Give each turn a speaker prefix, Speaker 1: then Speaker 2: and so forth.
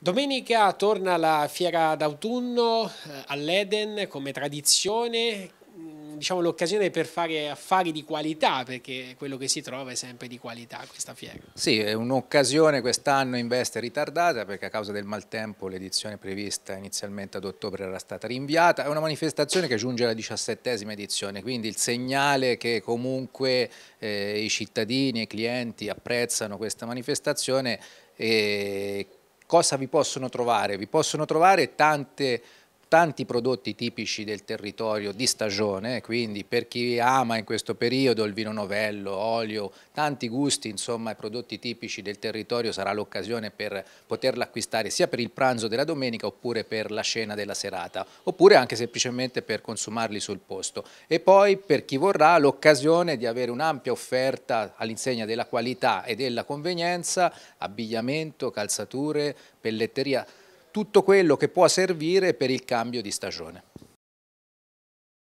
Speaker 1: Domenica torna la fiera d'autunno eh, all'Eden come tradizione, mm, diciamo l'occasione per fare affari di qualità perché quello che si trova è sempre di qualità questa fiera.
Speaker 2: Sì, è un'occasione quest'anno in veste ritardata perché a causa del maltempo l'edizione prevista inizialmente ad ottobre era stata rinviata, è una manifestazione che giunge alla diciassettesima edizione, quindi il segnale che comunque eh, i cittadini e i clienti apprezzano questa manifestazione e cosa vi possono trovare? Vi possono trovare tante tanti prodotti tipici del territorio di stagione, quindi per chi ama in questo periodo il vino novello, olio, tanti gusti, insomma i prodotti tipici del territorio sarà l'occasione per poterlo acquistare sia per il pranzo della domenica oppure per la cena della serata, oppure anche semplicemente per consumarli sul posto. E poi per chi vorrà l'occasione di avere un'ampia offerta all'insegna della qualità e della convenienza, abbigliamento, calzature, pelletteria, tutto quello che può servire per il cambio di stagione.